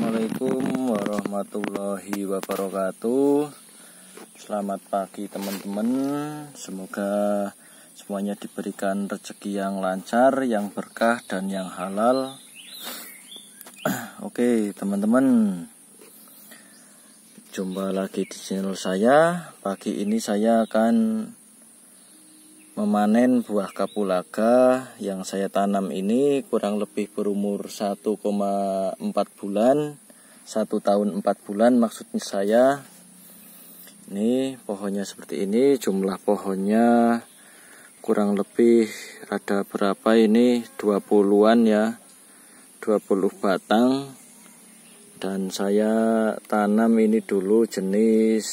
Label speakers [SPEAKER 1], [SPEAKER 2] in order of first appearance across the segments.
[SPEAKER 1] Assalamualaikum warahmatullahi wabarakatuh Selamat pagi teman-teman Semoga semuanya diberikan rezeki yang lancar, yang berkah, dan yang halal Oke teman-teman Jumpa lagi di channel saya Pagi ini saya akan memanen buah kapulaga yang saya tanam ini kurang lebih berumur 1,4 bulan 1 tahun 4 bulan maksudnya saya ini pohonnya seperti ini jumlah pohonnya kurang lebih ada berapa ini 20-an ya 20 batang dan saya tanam ini dulu jenis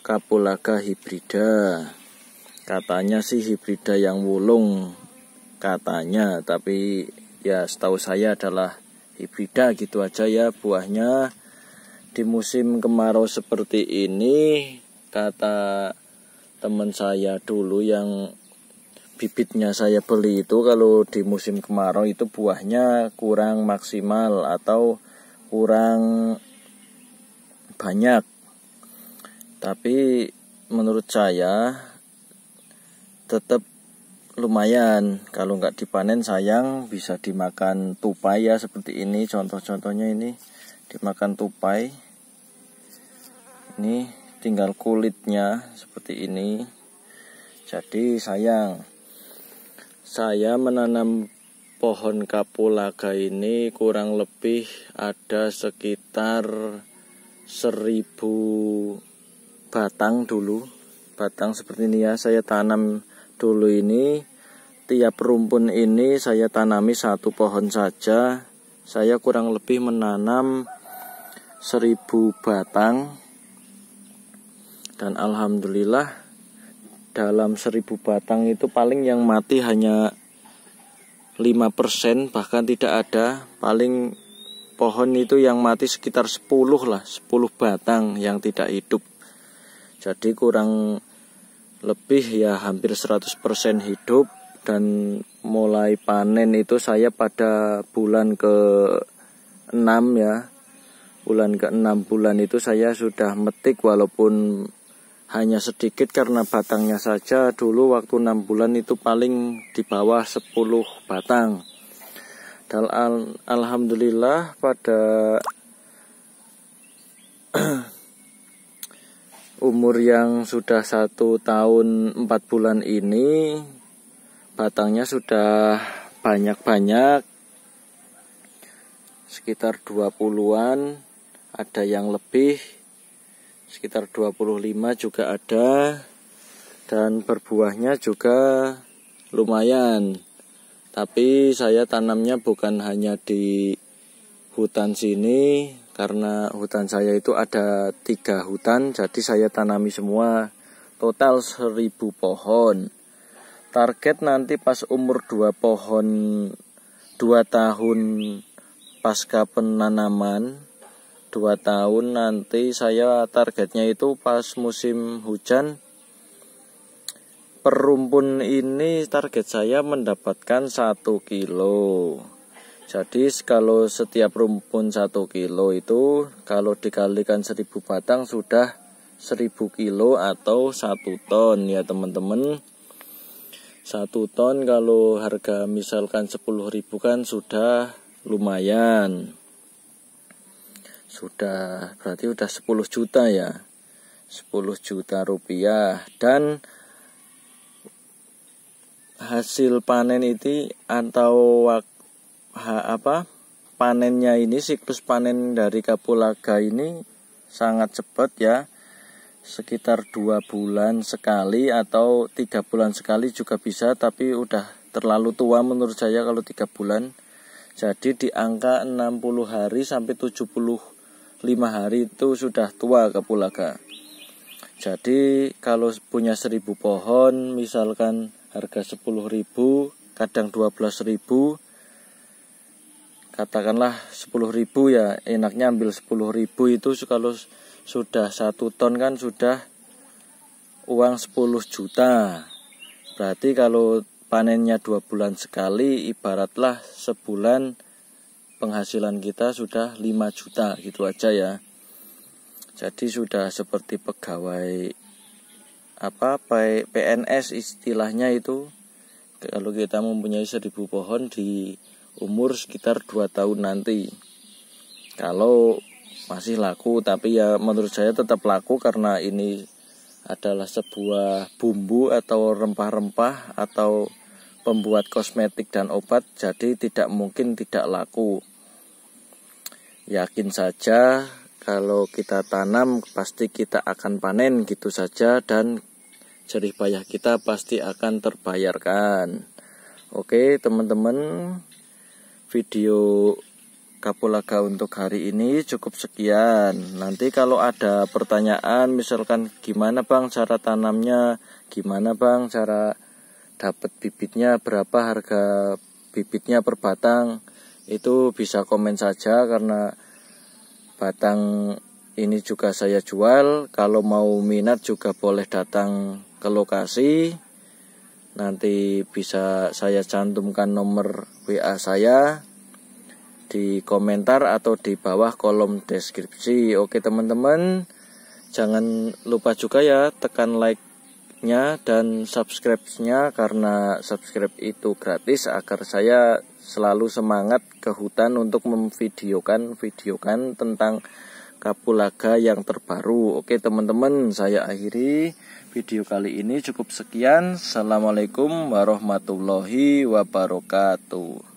[SPEAKER 1] kapulaga hibrida Katanya sih hibrida yang wulung katanya, tapi ya setahu saya adalah hibrida gitu aja ya buahnya di musim kemarau seperti ini kata teman saya dulu yang bibitnya saya beli itu kalau di musim kemarau itu buahnya kurang maksimal atau kurang banyak tapi menurut saya tetap lumayan kalau nggak dipanen sayang bisa dimakan tupai ya seperti ini contoh-contohnya ini dimakan tupai ini tinggal kulitnya seperti ini jadi sayang saya menanam pohon kapulaga ini kurang lebih ada sekitar seribu batang dulu batang seperti ini ya saya tanam dulu ini tiap rumpun ini saya tanami satu pohon saja. Saya kurang lebih menanam 1000 batang. Dan alhamdulillah dalam 1000 batang itu paling yang mati hanya 5% bahkan tidak ada. Paling pohon itu yang mati sekitar 10 lah, 10 batang yang tidak hidup. Jadi kurang lebih ya hampir 100% hidup dan mulai panen itu saya pada bulan ke 6 ya bulan ke 6 bulan itu saya sudah metik walaupun hanya sedikit karena batangnya saja dulu waktu 6 bulan itu paling di bawah 10 batang dan al Alhamdulillah pada umur yang sudah satu tahun empat bulan ini batangnya sudah banyak-banyak sekitar 20-an ada yang lebih sekitar 25 juga ada dan berbuahnya juga lumayan tapi saya tanamnya bukan hanya di hutan sini karena hutan saya itu ada tiga hutan jadi saya tanami semua total seribu pohon target nanti pas umur dua pohon dua tahun pasca penanaman dua tahun nanti saya targetnya itu pas musim hujan perumpun ini target saya mendapatkan satu kilo jadi kalau setiap rumpun 1 kilo itu kalau dikalikan 1000 batang sudah 1000 kilo atau 1 ton ya teman-teman. 1 ton kalau harga misalkan 10.000 kan sudah lumayan. Sudah berarti sudah 10 juta ya. 10 juta rupiah dan hasil panen itu atau waktu apa panennya ini siklus panen dari kapulaga ini sangat cepat ya sekitar dua bulan sekali atau tiga bulan sekali juga bisa tapi udah terlalu tua menurut saya kalau tiga bulan jadi di angka 60 hari sampai 75 hari itu sudah tua kapulaga jadi kalau punya 1000 pohon misalkan harga 10.000 kadang 12.000 katakanlah 10.000 ya enaknya ambil 10.000 itu kalau sudah satu ton kan sudah uang 10 juta berarti kalau panennya dua bulan sekali ibaratlah sebulan penghasilan kita sudah 5 juta gitu aja ya jadi sudah seperti pegawai apa PNS istilahnya itu kalau kita mempunyai seribu pohon di umur sekitar 2 tahun nanti kalau masih laku tapi ya menurut saya tetap laku karena ini adalah sebuah bumbu atau rempah-rempah atau pembuat kosmetik dan obat jadi tidak mungkin tidak laku yakin saja kalau kita tanam pasti kita akan panen gitu saja dan jerih payah kita pasti akan terbayarkan. Oke, teman-teman, video Kapulaga untuk hari ini cukup sekian. Nanti kalau ada pertanyaan misalkan gimana Bang cara tanamnya, gimana Bang cara dapat bibitnya, berapa harga bibitnya per batang, itu bisa komen saja karena batang ini juga saya jual. Kalau mau minat juga boleh datang ke lokasi nanti bisa saya cantumkan nomor WA saya di komentar atau di bawah kolom deskripsi. Oke teman-teman, jangan lupa juga ya tekan like-nya dan subscribe-nya karena subscribe itu gratis agar saya selalu semangat ke hutan untuk memvideokan videokan tentang kapulaga yang terbaru. Oke teman-teman, saya akhiri. Video kali ini cukup sekian. Assalamualaikum warahmatullahi wabarakatuh.